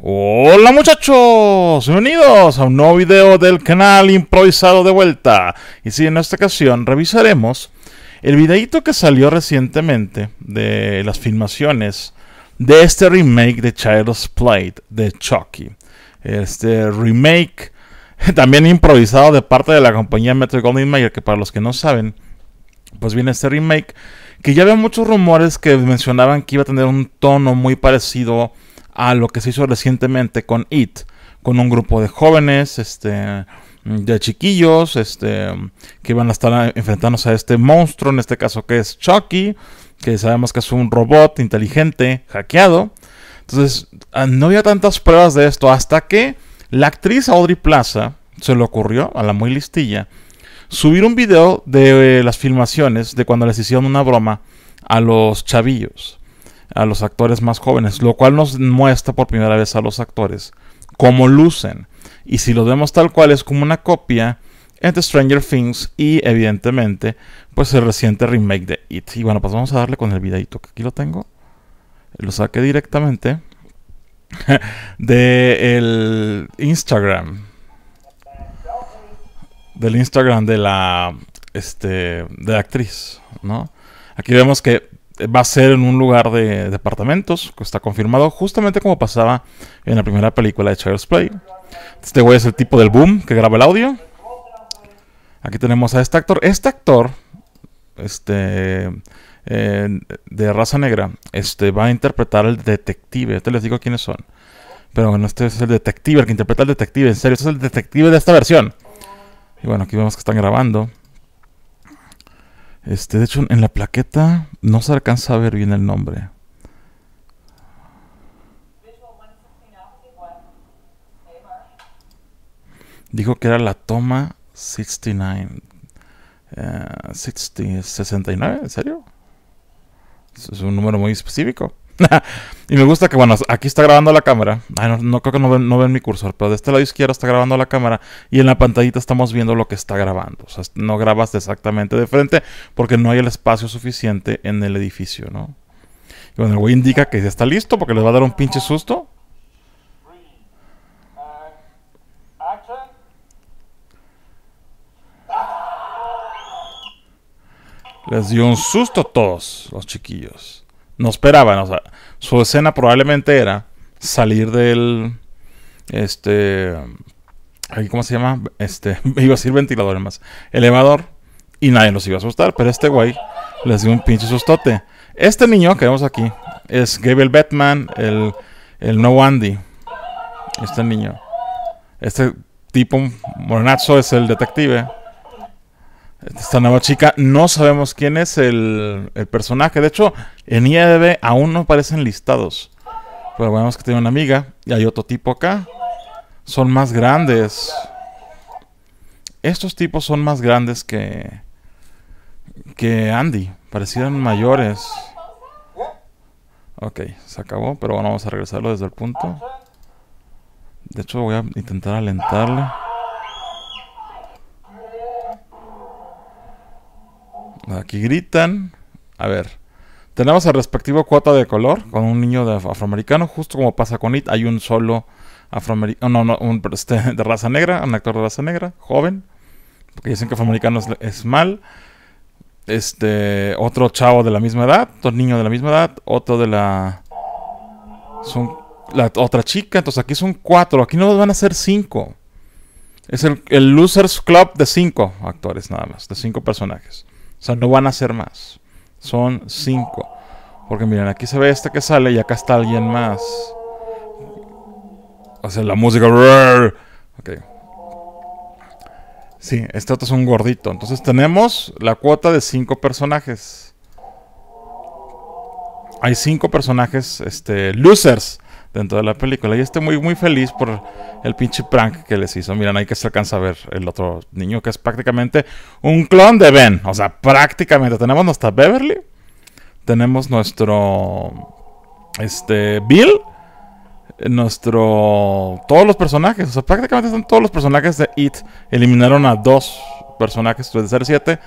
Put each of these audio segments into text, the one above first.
Hola muchachos, bienvenidos a un nuevo video del canal improvisado de vuelta. Y si en esta ocasión revisaremos el videito que salió recientemente de las filmaciones de este remake de Child's Play de Chucky. Este remake también improvisado de parte de la compañía Metro Golden Mayer, que para los que no saben, pues viene este remake que ya había muchos rumores que mencionaban que iba a tener un tono muy parecido a lo que se hizo recientemente con It, con un grupo de jóvenes, este, de chiquillos, este, que iban a estar enfrentándose a este monstruo, en este caso que es Chucky, que sabemos que es un robot inteligente, hackeado. Entonces, ah, no había tantas pruebas de esto hasta que la actriz Audrey Plaza se le ocurrió, a la muy listilla, subir un video de eh, las filmaciones de cuando les hicieron una broma a los chavillos a los actores más jóvenes, lo cual nos muestra por primera vez a los actores cómo lucen. Y si los vemos tal cual es como una copia entre Stranger Things y evidentemente pues el reciente remake de It. Y bueno, pues vamos a darle con el videito que aquí lo tengo. Lo saqué directamente de el Instagram. Del Instagram de la este de la actriz, ¿no? Aquí vemos que va a ser en un lugar de departamentos, que está confirmado, justamente como pasaba en la primera película de Child's Play. Este güey es el tipo del boom que graba el audio. Aquí tenemos a este actor. Este actor, este, eh, de raza negra, este, va a interpretar al detective. te les digo quiénes son. Pero bueno, este es el detective, el que interpreta al detective. En serio, este es el detective de esta versión. Y bueno, aquí vemos que están grabando. Este, de hecho, en la plaqueta no se alcanza a ver bien el nombre. Dijo que era la toma 69. 69, eh, ¿en serio? Es un número muy específico. y me gusta que, bueno, aquí está grabando la cámara. no, creo que no ven, mi cursor, pero de este lado izquierdo está grabando la cámara y en la pantallita estamos viendo lo que está grabando. O sea, no grabas exactamente de frente porque no hay el espacio suficiente en el edificio, ¿no? Y bueno, el güey indica que ya está listo porque les va a dar un pinche susto. Les dio un susto a todos los chiquillos no esperaban. O sea, su escena probablemente era salir del. Este. ¿Cómo se llama? Este. Iba a ser ventilador más. Elevador. Y nadie los iba a asustar. Pero este güey les dio un pinche sustote. Este niño que vemos aquí es Gabriel Batman, el, el No Andy. Este niño. Este tipo morenazzo es el detective. Esta nueva chica, no sabemos quién es el, personaje. De hecho, en IADB aún no parecen listados. Pero vemos que tiene una amiga y hay otro tipo acá. Son más grandes. Estos tipos son más grandes que, que Andy. Parecían mayores. Ok, se acabó, pero bueno, vamos a regresarlo desde el punto. De hecho, voy a intentar alentarle. Aquí gritan. A ver. Tenemos el respectivo cuota de color con un niño afroamericano, justo como pasa con It. Hay un solo afroamericano, oh, no, no, un, este, de raza negra, un actor de raza negra, joven, porque dicen que afroamericano es, mal. Este, otro chavo de la misma edad, otro niño de la misma edad, otro de la. Son la otra chica, entonces aquí son cuatro, aquí no van a ser cinco. Es el, el Losers Club de cinco actores nada más, de cinco personajes. O sea, no van a ser más. Son cinco. Porque miren, aquí se ve este que sale y acá está alguien más. O sea, la música. Sí, este otro es un gordito. Entonces tenemos la cuota de cinco personajes. Hay cinco personajes, este, losers dentro de la película. Y estoy muy, muy feliz por el pinche prank que les hizo. Miren, ahí que se alcanza a ver el otro niño que es prácticamente un clon de Ben. O sea, prácticamente. Tenemos nuestra Beverly. Tenemos nuestro. Este. Bill. Nuestro. Todos los personajes. O sea, prácticamente son todos los personajes de It. Eliminaron a dos personajes. De ser siete.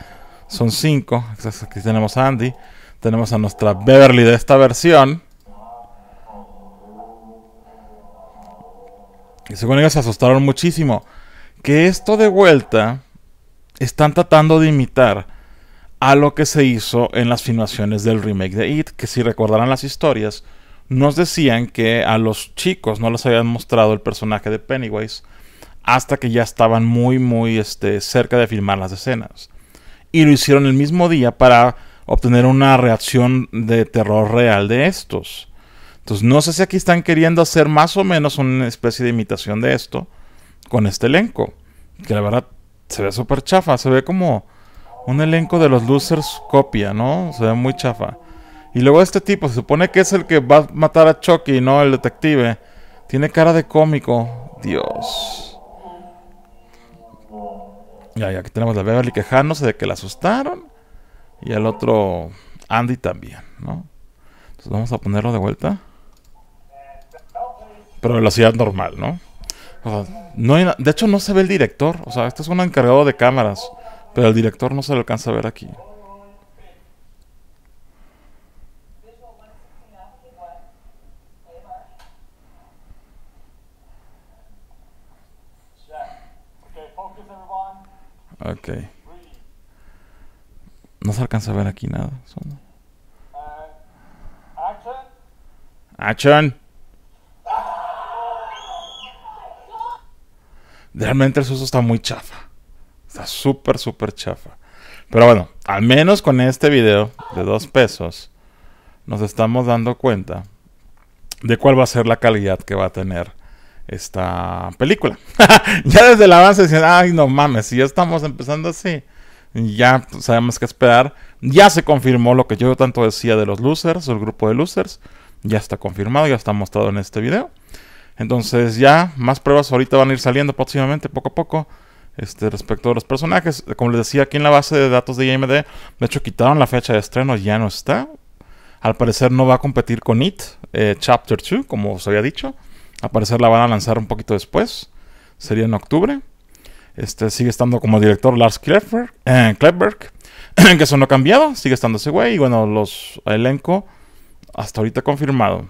Son cinco. Aquí tenemos a Andy. Tenemos a nuestra Beverly de esta versión según ellos se asustaron muchísimo. Que esto de vuelta están tratando de imitar a lo que se hizo en las filmaciones del remake de It, que si recordarán las historias, nos decían que a los chicos no les habían mostrado el personaje de Pennywise hasta que ya estaban muy muy este, cerca de filmar las escenas. Y lo hicieron el mismo día para obtener una reacción de terror real de estos. Entonces, no sé si aquí están queriendo hacer más o menos una especie de imitación de esto con este elenco. Que la verdad se ve súper chafa. Se ve como un elenco de los losers copia, ¿no? Se ve muy chafa. Y luego este tipo, se supone que es el que va a matar a Chucky, ¿no? El detective. Tiene cara de cómico. Dios. Ya, ya, aquí tenemos a Beverly quejándose de que la asustaron. Y al otro Andy también, ¿no? Entonces vamos a ponerlo de vuelta pero velocidad normal, ¿no? no de hecho, no se ve el director. O sea, este es un encargado de cámaras, pero el director no se le alcanza a ver aquí. Ok. No se alcanza a ver aquí nada. Son... Action. Realmente el susto está muy chafa. Está súper, súper chafa. Pero bueno, al menos con este video de dos pesos, nos estamos dando cuenta de cuál va a ser la calidad que va a tener esta película. ya desde el avance dicen, ay no mames, si ya estamos empezando así, ya sabemos qué esperar. Ya se confirmó lo que yo tanto decía de los losers, el grupo de losers. Ya está confirmado, ya está mostrado en este video. Entonces ya, más pruebas ahorita van a ir saliendo próximamente, poco a poco, este, respecto a los personajes. Como les decía, aquí en la base de datos de IMD, de hecho quitaron la fecha de estreno, ya no está. Al parecer no va a competir con It, eh, Chapter 2, como os había dicho. Al parecer la van a lanzar un poquito después, sería en octubre. Este, sigue estando como director Lars Kleber, eh, que eso no ha cambiado, sigue estando ese güey. Y bueno, los elenco hasta ahorita confirmado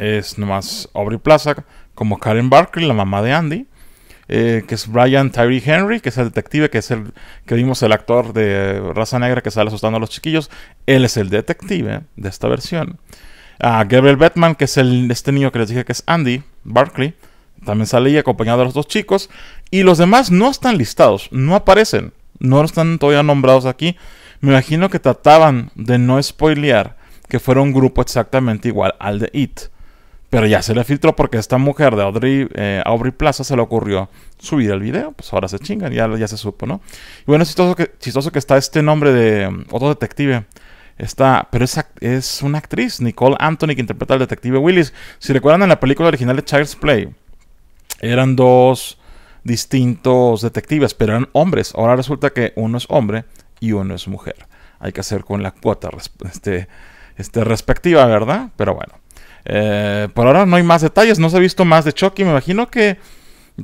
es nomás Aubrey Plaza como Karen Barkley, la mamá de Andy. Eh, que es Brian Tyree Henry, que es el detective, que es el que vimos el actor de raza negra que sale asustando a los chiquillos. Él es el detective de esta versión. a ah, Gabriel Batman, que es el, este niño que les dije que es Andy Barkley, también sale ahí acompañado de los dos chicos. Y los demás no están listados, no aparecen, no están todavía nombrados aquí. Me imagino que trataban de no spoilear que fuera un grupo exactamente igual al de It pero ya se le filtró porque esta mujer de Audrey, eh, Aubrey Plaza se le ocurrió subir el video. Pues ahora se chingan, ya, ya se supo, ¿no? Y bueno, es chistoso que, está este nombre de mm, otro detective. Está, pero es, es una actriz, Nicole Anthony, que interpreta al detective Willis. Si recuerdan en la película original de Child's Play, eran dos distintos detectives, pero eran hombres. Ahora resulta que uno es hombre y uno es mujer. Hay que hacer con la cuota este, este respectiva, ¿verdad? Pero bueno. Eh, por ahora no hay más detalles, no se ha visto más de Chucky. Me imagino que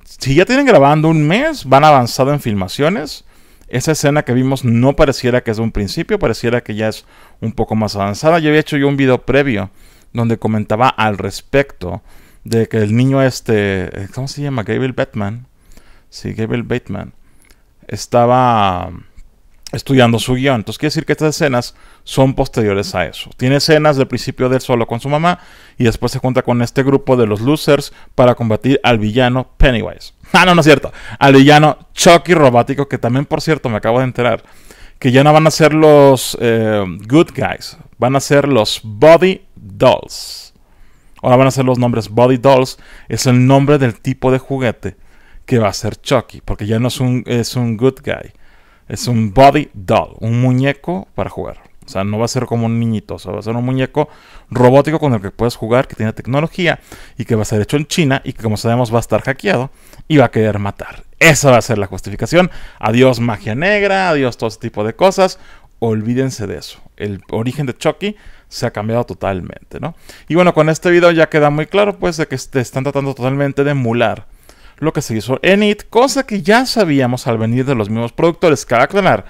si ya tienen grabando un mes, van avanzado en filmaciones. Esa escena que vimos no pareciera que es de un principio, pareciera que ya es un poco más avanzada. Yo había hecho yo un video previo donde comentaba al respecto de que el niño este, eh, ¿cómo se llama? Gabriel Batman. Sí, Gabriel Batman. Estaba estudiando su guión. Entonces quiere decir que estas escenas son posteriores a eso. Tiene escenas del principio del solo con su mamá y después se junta con este grupo de los losers para combatir al villano Pennywise. Ah, no, no es cierto. Al villano Chucky Robático, que también por cierto me acabo de enterar, que ya no van a ser los eh, Good Guys, van a ser los Body Dolls. Ahora van a ser los nombres Body Dolls, es el nombre del tipo de juguete que va a ser Chucky, porque ya no es es un Good Guy es un body doll, un muñeco para jugar. O sea, no va a ser como un niñito, o va a ser un muñeco robótico con el que puedes jugar, que tiene tecnología y que va a ser hecho en China y que como sabemos va a estar hackeado y va a querer matar. Esa va a ser la justificación. Adiós magia negra, adiós todo ese tipo de cosas. Olvídense de eso. El origen de Chucky se ha cambiado totalmente, ¿no? Y bueno, con este video ya queda muy claro pues de que están tratando totalmente de emular lo que se hizo en It, cosa que ya sabíamos al venir de los mismos productores. Cabe aclarar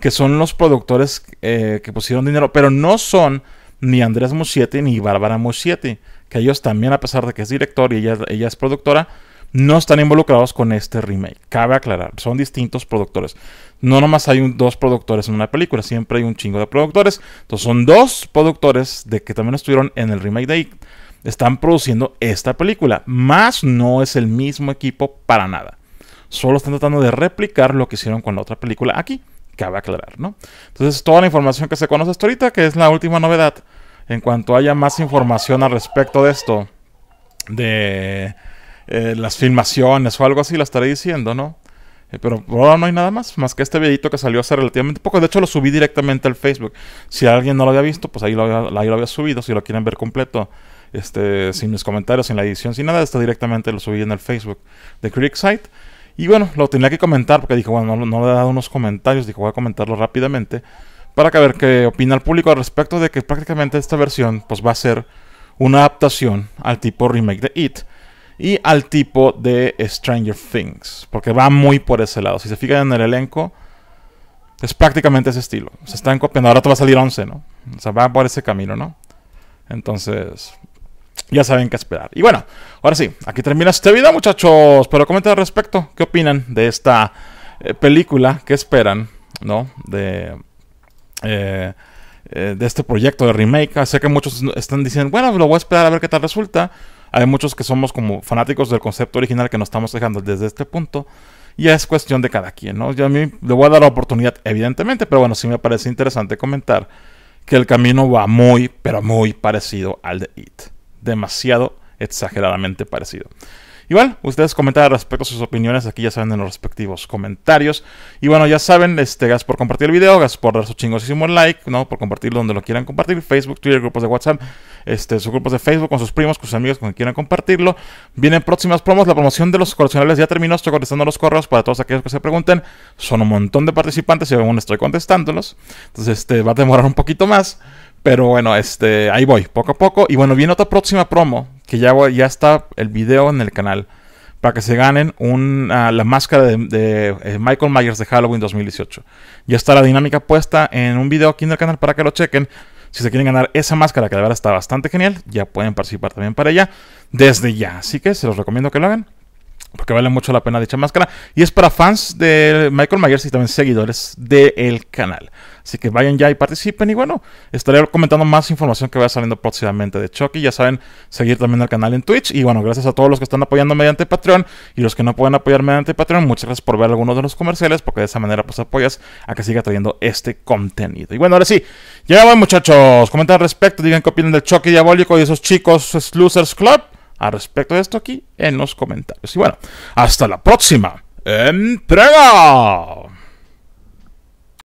que son los productores eh, que pusieron dinero, pero no son ni Andrés Muschietti ni Bárbara Muschietti, que ellos también, a pesar de que es director y ella, es productora, no están involucrados con este remake. Cabe aclarar, son distintos productores. No nomás hay dos productores en una película, siempre hay un chingo de productores. Entonces son dos productores de que también estuvieron en el remake de It están produciendo esta película. Más no es el mismo equipo para nada. Solo están tratando de replicar lo que hicieron con la otra película aquí. Cabe aclarar, ¿no? Entonces, toda la información que se conoce hasta ahorita, que es la última novedad. En cuanto haya más información al respecto de esto, de eh, las filmaciones o algo así, la estaré diciendo, ¿no? Eh, pero ahora no hay nada más, más que este videito que salió hace relativamente poco. De hecho, lo subí directamente al Facebook. Si alguien no lo había visto, pues ahí lo había subido, si lo quieren ver completo. Este, sin mis comentarios, sin la edición, sin nada, Esto directamente lo subí en el Facebook de Critic Site. Y bueno, lo tenía que comentar porque dijo bueno, no, le he dado unos comentarios, dijo voy a comentarlo rápidamente para que ver qué opina el público al respecto de que prácticamente esta versión pues va a ser una adaptación al tipo remake de It y al tipo de Stranger Things, porque va muy por ese lado. Si se fijan en el elenco, es prácticamente ese estilo. Se están copiando. Ahora te va a salir 11, ¿no? O sea, va por ese camino, ¿no? Entonces, ya saben qué esperar. Y bueno, ahora sí, aquí termina este video, muchachos. Pero comenten al respecto. ¿Qué opinan de esta eh, película? ¿Qué esperan? ¿No? De. Eh, eh, de este proyecto de remake. Sé que muchos están diciendo, bueno, lo voy a esperar a ver qué tal resulta. Hay muchos que somos como fanáticos del concepto original que nos estamos dejando desde este punto. Y es cuestión de cada quien, ¿no? Yo a mí le voy a dar la oportunidad, evidentemente, pero bueno, sí me parece interesante comentar que el camino va muy, pero muy parecido al de It demasiado exageradamente parecido. Igual, ustedes comentan al respecto sus opiniones, aquí ya saben en los respectivos comentarios. Y bueno, ya saben, este, gracias por compartir el video, gracias por dar su chingosísimo like, ¿no? Por compartirlo donde lo quieran compartir, Facebook, Twitter, grupos de WhatsApp, este, sus grupos de Facebook, con sus primos, con sus amigos, con quien quieran compartirlo. Vienen próximas promos, la promoción de los coleccionables ya terminó, estoy contestando los correos para todos aquellos que se pregunten. Son un montón de participantes y aún estoy contestándolos. Entonces, este, va a demorar un poquito más. Pero bueno, este, ahí voy, poco a poco. Y bueno, viene otra próxima promo, que ya, ya está el video en el canal, para que se ganen una ah, la máscara de, eh, Michael Myers de Halloween 2018. Ya está la dinámica puesta en un video aquí en el canal para que lo chequen. Si se quieren ganar esa máscara, que de verdad está bastante genial, ya pueden participar también para ella desde ya. Así que se los recomiendo que lo hagan. Porque vale mucho la pena dicha máscara. Y es para fans de Michael Myers y también seguidores del canal. Así que vayan ya y participen. Y bueno, estaré comentando más información que vaya saliendo próximamente de Chucky. Ya saben, seguir también el canal en Twitch. Y bueno, gracias a todos los que están apoyando mediante Patreon. Y los que no pueden apoyar mediante Patreon, muchas gracias por ver algunos de los comerciales. Porque de esa manera pues apoyas a que siga trayendo este contenido. Y bueno, ahora sí. Ya voy muchachos. Comenten al respecto. Digan qué opinan del Chucky diabólico y esos chicos, Losers Club. A respecto de esto aquí en los comentarios. Y bueno, hasta la próxima. ¡Entrega!